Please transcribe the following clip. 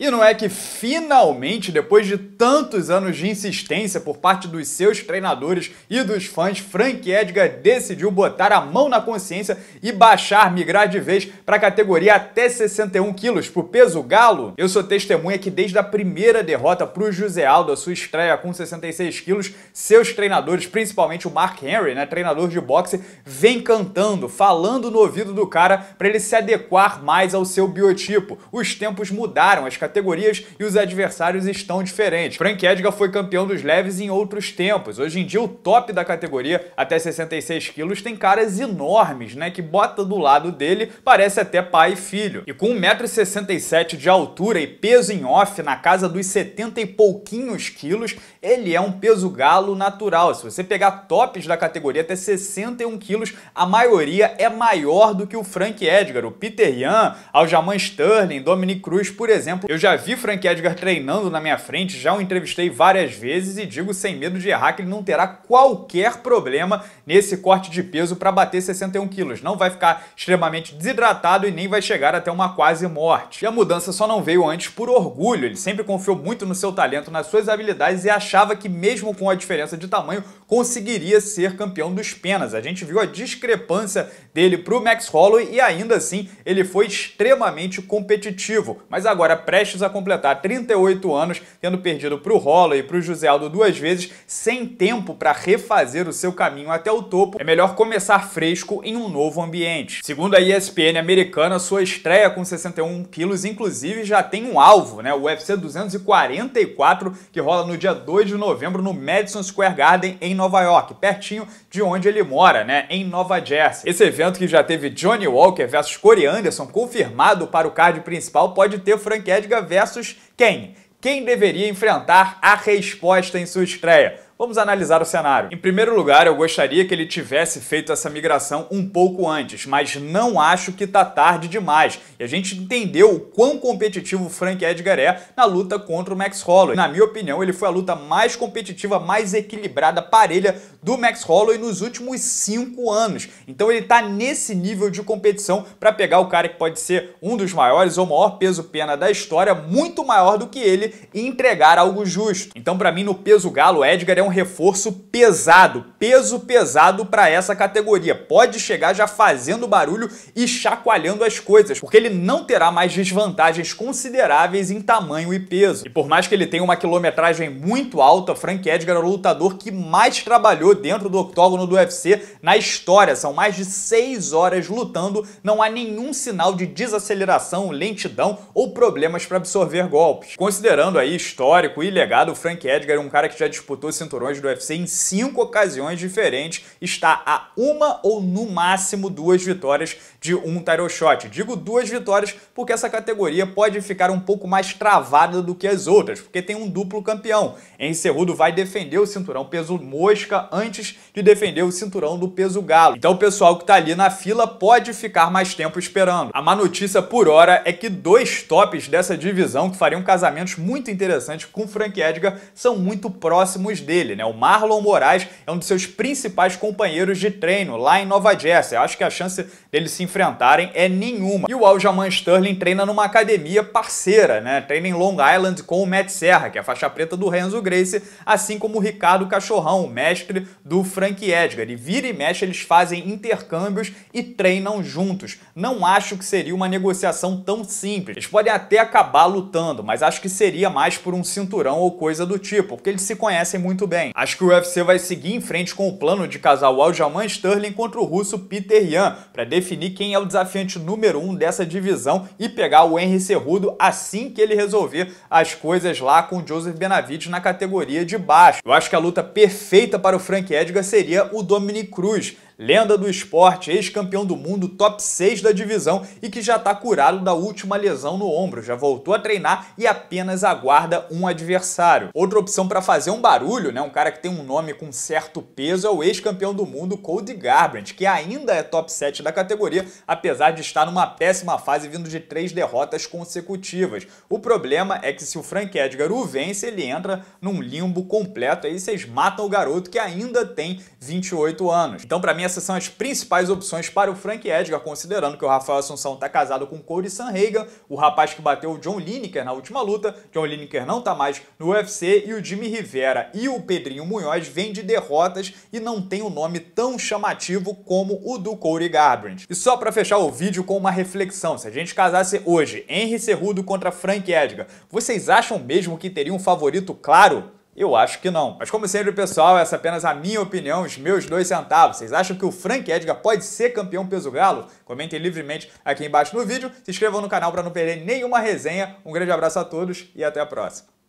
E não é que finalmente, depois de tantos anos de insistência por parte dos seus treinadores e dos fãs, Frank Edgar decidiu botar a mão na consciência e baixar, migrar de vez para a categoria até 61 quilos, para o peso galo? Eu sou testemunha que desde a primeira derrota para o José Aldo, a sua estreia com 66 quilos, seus treinadores, principalmente o Mark Henry, né, treinador de boxe, vem cantando, falando no ouvido do cara para ele se adequar mais ao seu biotipo. Os tempos mudaram, as categorias categorias e os adversários estão diferentes. Frank Edgar foi campeão dos leves em outros tempos. Hoje em dia, o top da categoria, até 66 quilos, tem caras enormes, né? Que bota do lado dele, parece até pai e filho. E com 1,67m de altura e peso em off na casa dos 70 e pouquinhos quilos, ele é um peso galo natural. Se você pegar tops da categoria até 61 quilos, a maioria é maior do que o Frank Edgar, o Peter Yan, Aljamain Sterling, Dominic Cruz, por exemplo. Eu já vi Frank Edgar treinando na minha frente, já o entrevistei várias vezes e digo sem medo de errar que ele não terá qualquer problema nesse corte de peso para bater 61 quilos. Não vai ficar extremamente desidratado e nem vai chegar até uma quase morte. E a mudança só não veio antes por orgulho. Ele sempre confiou muito no seu talento, nas suas habilidades e achava que mesmo com a diferença de tamanho conseguiria ser campeão dos penas. A gente viu a discrepância dele para o Max Holloway e ainda assim ele foi extremamente competitivo. Mas agora preste prestes a completar 38 anos, tendo perdido para o Holloway e para o José Aldo duas vezes, sem tempo para refazer o seu caminho até o topo, é melhor começar fresco em um novo ambiente. Segundo a ESPN americana, sua estreia com 61 quilos, inclusive, já tem um alvo, né? O UFC 244, que rola no dia 2 de novembro no Madison Square Garden, em Nova York, pertinho de onde ele mora, né? Em Nova Jersey. Esse evento que já teve Johnny Walker versus Corey Anderson confirmado para o card principal pode ter Frank Edgar versus quem? Quem deveria enfrentar a resposta em sua estreia? Vamos analisar o cenário. Em primeiro lugar, eu gostaria que ele tivesse feito essa migração um pouco antes, mas não acho que tá tarde demais. E a gente entendeu o quão competitivo o Frank Edgar é na luta contra o Max Holloway. Na minha opinião, ele foi a luta mais competitiva, mais equilibrada, parelha do Max Holloway nos últimos cinco anos. Então ele tá nesse nível de competição para pegar o cara que pode ser um dos maiores ou maior peso-pena da história, muito maior do que ele, e entregar algo justo. Então, para mim, no peso galo, Edgar é um reforço pesado, peso pesado para essa categoria. Pode chegar já fazendo barulho e chacoalhando as coisas, porque ele não terá mais desvantagens consideráveis em tamanho e peso. E por mais que ele tenha uma quilometragem muito alta, Frank Edgar é o lutador que mais trabalhou dentro do octógono do UFC na história. São mais de 6 horas lutando, não há nenhum sinal de desaceleração, lentidão ou problemas para absorver golpes. Considerando aí histórico e legado, o Frank Edgar é um cara que já disputou cinturão cinturões do UFC em cinco ocasiões diferentes, está a uma ou no máximo duas vitórias de um title shot. Digo duas vitórias porque essa categoria pode ficar um pouco mais travada do que as outras, porque tem um duplo campeão. Encerrudo vai defender o cinturão peso mosca antes de defender o cinturão do peso galo. Então o pessoal que está ali na fila pode ficar mais tempo esperando. A má notícia por hora é que dois tops dessa divisão que fariam casamentos muito interessantes com Frank Edgar são muito próximos dele dele, né? O Marlon Moraes é um dos seus principais companheiros de treino lá em Nova Jersey. Acho que a chance deles se enfrentarem é nenhuma. E o Aljamain Sterling treina numa academia parceira, né? Treina em Long Island com o Matt Serra, que é a faixa preta do Renzo Grace, assim como o Ricardo Cachorrão, mestre do Frank Edgar. E vira e mexe eles fazem intercâmbios e treinam juntos. Não acho que seria uma negociação tão simples. Eles podem até acabar lutando, mas acho que seria mais por um cinturão ou coisa do tipo, porque eles se conhecem muito bem. Acho que o UFC vai seguir em frente com o plano de casar o Aljamain Sterling contra o russo Peter Yan, para definir quem é o desafiante número 1 um dessa divisão e pegar o Henry Cerrudo assim que ele resolver as coisas lá com o Joseph Benavides na categoria de baixo. Eu acho que a luta perfeita para o Frank Edgar seria o Dominic Cruz, lenda do esporte, ex-campeão do mundo, top 6 da divisão e que já está curado da última lesão no ombro, já voltou a treinar e apenas aguarda um adversário. Outra opção para fazer um barulho, né, um cara que tem um nome com certo peso, é o ex-campeão do mundo Cody Garbrandt, que ainda é top 7 da categoria, apesar de estar numa péssima fase vindo de três derrotas consecutivas. O problema é que se o Frank Edgar o vence, ele entra num limbo completo, aí vocês matam o garoto que ainda tem 28 anos. Então para mim essas são as principais opções para o Frank Edgar, considerando que o Rafael Assunção está casado com Cody Sanhagen, o rapaz que bateu o John Lineker na última luta. John Lineker não está mais no UFC e o Jimmy Rivera e o Pedrinho Munhoz vêm de derrotas e não tem um nome tão chamativo como o do Cody Garbrandt. E só para fechar o vídeo com uma reflexão, se a gente casasse hoje Henry Cerrudo contra Frank Edgar, vocês acham mesmo que teria um favorito claro? Eu acho que não. Mas como sempre, pessoal, essa é apenas a minha opinião, os meus dois centavos. Vocês acham que o Frank Edgar pode ser campeão peso galo? Comentem livremente aqui embaixo no vídeo, se inscrevam no canal para não perder nenhuma resenha. Um grande abraço a todos e até a próxima.